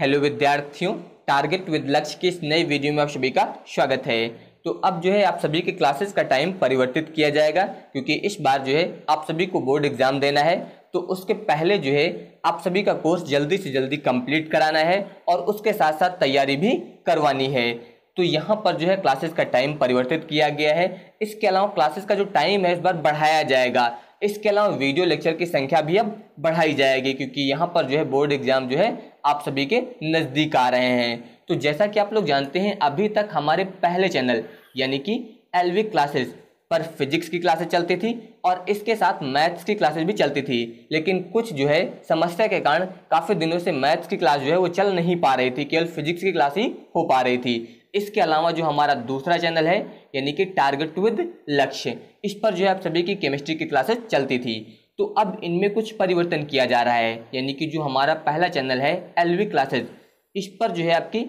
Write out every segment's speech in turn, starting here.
hello विद्यार्थियों target with लक्ष्य की इस नई वीडियो में आप सभी का स्वागत है तो अब जो है आप सभी के क्लासेस का टाइम परिवर्तित किया जाएगा क्योंकि इस बार जो है आप सभी को बोर्ड एग्जाम देना है तो उसके पहले जो है आप सभी का कोर्स जल्दी से जल्दी कंप्लीट कराना है और उसके साथ साथ तैयारी भी करवानी है तो यहाँ पर जो है क्लासेस का टाइम परिवर्तित किया गया है इसके अलावा क्लासेस का जो टाइम है इस बार बढ़ाया जाएगा इसके अलावा वीडियो लेक्चर की संख्या भी अब बढ़ाई जाएगी क्योंकि यहाँ पर जो है बोर्ड एग्जाम जो है आप सभी के नज़दीक आ रहे हैं तो जैसा कि आप लोग जानते हैं अभी तक हमारे पहले चैनल यानी कि एलवी क्लासेस पर फिजिक्स की क्लासेस चलती थी और इसके साथ मैथ्स की क्लासेस भी चलती थी लेकिन कुछ जो है समस्या के कारण काफ़ी दिनों से मैथ्स की क्लास जो है वो चल नहीं पा रही थी केवल फिजिक्स की क्लास ही हो पा रही थी इसके अलावा जो हमारा दूसरा चैनल है यानी कि टारगेट विद लक्ष्य इस पर जो है आप सभी की केमिस्ट्री की क्लासेस चलती थी तो अब इनमें कुछ परिवर्तन किया जा रहा है यानी कि जो हमारा पहला चैनल है वी क्लासेस इस पर जो है आपकी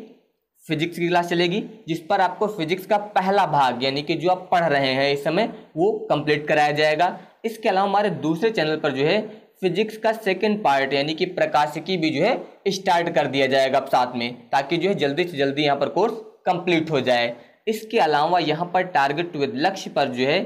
फिजिक्स की क्लास चलेगी जिस पर आपको फिजिक्स का पहला भाग यानी कि जो आप पढ़ रहे हैं इस समय वो कंप्लीट कराया जाएगा इसके अलावा हमारे दूसरे चैनल पर जो है फिजिक्स का सेकेंड पार्ट यानी कि प्रकाशिकी भी जो है स्टार्ट कर दिया जाएगा अब साथ में ताकि जो है जल्दी से जल्दी यहाँ पर कोर्स कंप्लीट हो जाए इसके अलावा यहाँ पर टारगेट विद लक्ष्य पर जो है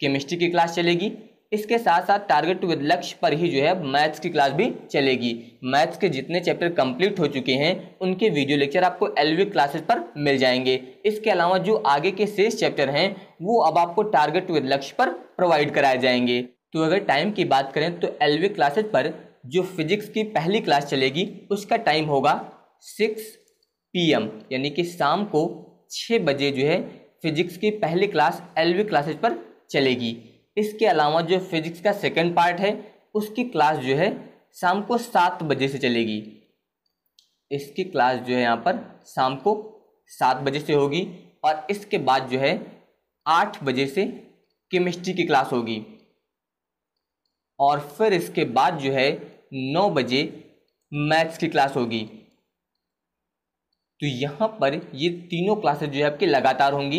केमिस्ट्री की क्लास चलेगी इसके साथ साथ टारगेट विद लक्ष्य पर ही जो है मैथ्स की क्लास भी चलेगी मैथ्स के जितने चैप्टर कंप्लीट हो चुके हैं उनके वीडियो लेक्चर आपको एलवी क्लासेस पर मिल जाएंगे इसके अलावा जो आगे के शेष चैप्टर हैं वो अब आपको टारगेट विद लक्ष्य पर प्रोवाइड कराए जाएंगे तो अगर टाइम की बात करें तो एलवी क्लासेज पर जो फिजिक्स की पहली क्लास चलेगी उसका टाइम होगा सिक्स पीएम यानी कि शाम को छः बजे जो है फिजिक्स की पहली क्लास एलवी क्लासेज पर चलेगी इसके अलावा जो फिजिक्स का सेकेंड पार्ट है उसकी क्लास जो है शाम को सात बजे से चलेगी इसकी क्लास जो है यहाँ पर शाम को सात बजे से होगी और इसके बाद जो है आठ बजे से केमिस्ट्री की क्लास होगी और फिर इसके बाद जो है नौ बजे मैथ्स की क्लास होगी तो यहाँ पर ये तीनों क्लासेज जो है आपकी लगातार होंगी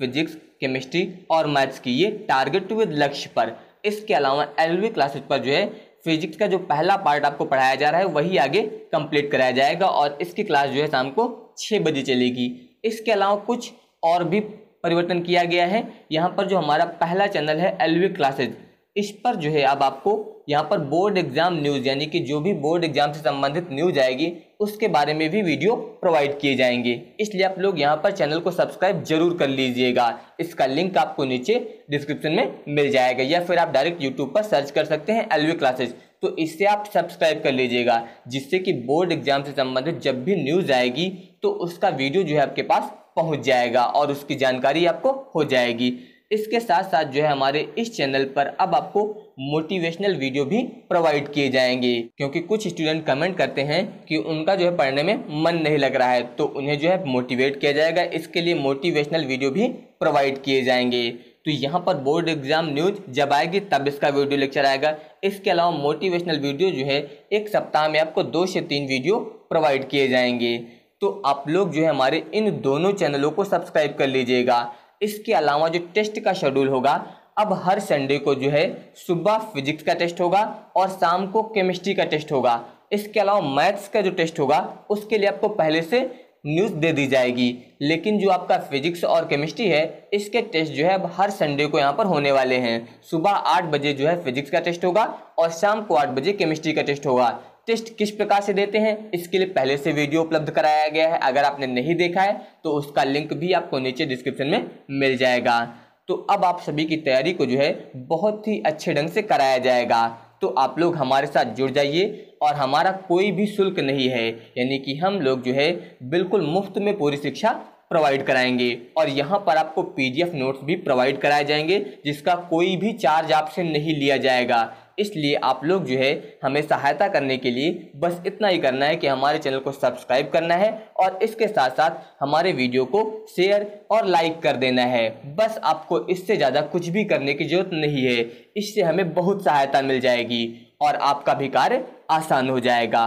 फिजिक्स केमिस्ट्री और मैथ्स की ये टारगेट विद लक्ष्य पर इसके अलावा एलवी क्लासेज पर जो है फिजिक्स का जो पहला पार्ट आपको पढ़ाया जा रहा है वही आगे कंप्लीट कराया जाएगा और इसकी क्लास जो है शाम को छः बजे चलेगी इसके अलावा कुछ और भी परिवर्तन किया गया है यहाँ पर जो हमारा पहला चैनल है एलवी क्लासेज इस पर जो है अब आपको यहाँ पर बोर्ड एग्जाम न्यूज़ यानी कि जो भी बोर्ड एग्जाम से संबंधित न्यूज आएगी उसके बारे में भी वीडियो प्रोवाइड किए जाएंगे इसलिए आप लोग यहाँ पर चैनल को सब्सक्राइब जरूर कर लीजिएगा इसका लिंक आपको नीचे डिस्क्रिप्शन में मिल जाएगा या फिर आप डायरेक्ट यूट्यूब पर सर्च कर सकते हैं एल क्लासेज तो इससे आप सब्सक्राइब कर लीजिएगा जिससे कि बोर्ड एग्जाम से संबंधित जब भी न्यूज़ आएगी तो उसका वीडियो जो है आपके पास पहुँच जाएगा और उसकी जानकारी आपको हो जाएगी इसके साथ साथ जो है हमारे इस चैनल पर अब आपको मोटिवेशनल वीडियो भी प्रोवाइड किए जाएंगे क्योंकि कुछ स्टूडेंट कमेंट करते हैं कि उनका जो है पढ़ने में मन नहीं लग रहा है तो उन्हें जो है मोटिवेट किया जाएगा इसके लिए मोटिवेशनल वीडियो भी प्रोवाइड किए जाएंगे तो यहाँ पर बोर्ड एग्जाम न्यूज जब आएगी तब इसका वीडियो लेक्चर आएगा इसके अलावा मोटिवेशनल वीडियो जो है एक सप्ताह में आपको दो से तीन वीडियो प्रोवाइड किए जाएंगे तो आप लोग जो है हमारे इन दोनों चैनलों को सब्सक्राइब कर लीजिएगा इसके अलावा जो टेस्ट का शेड्यूल होगा अब हर संडे को जो है सुबह फिजिक्स का टेस्ट होगा और शाम को केमिस्ट्री का टेस्ट होगा इसके अलावा मैथ्स का जो टेस्ट होगा उसके लिए आपको पहले से न्यूज़ दे दी जाएगी लेकिन जो आपका फिजिक्स और केमिस्ट्री है इसके टेस्ट जो है अब हर संडे को यहाँ पर होने वाले हैं सुबह आठ बजे जो है फिजिक्स का टेस्ट होगा और शाम को आठ बजे केमिस्ट्री का टेस्ट होगा टेस्ट किस प्रकार से देते हैं इसके लिए पहले से वीडियो उपलब्ध कराया गया है अगर आपने नहीं देखा है तो उसका लिंक भी आपको नीचे डिस्क्रिप्शन में मिल जाएगा तो अब आप सभी की तैयारी को जो है बहुत ही अच्छे ढंग से कराया जाएगा तो आप लोग हमारे साथ जुड़ जाइए और हमारा कोई भी शुल्क नहीं है यानी कि हम लोग जो है बिल्कुल मुफ्त में पूरी शिक्षा प्रोवाइड कराएंगे और यहाँ पर आपको पीडीएफ नोट्स भी प्रोवाइड कराए जाएंगे जिसका कोई भी चार्ज आपसे नहीं लिया जाएगा इसलिए आप लोग जो है हमें सहायता करने के लिए बस इतना ही करना है कि हमारे चैनल को सब्सक्राइब करना है और इसके साथ साथ हमारे वीडियो को शेयर और लाइक कर देना है बस आपको इससे ज़्यादा कुछ भी करने की ज़रूरत नहीं है इससे हमें बहुत सहायता मिल जाएगी और आपका भी कार्य आसान हो जाएगा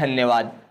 धन्यवाद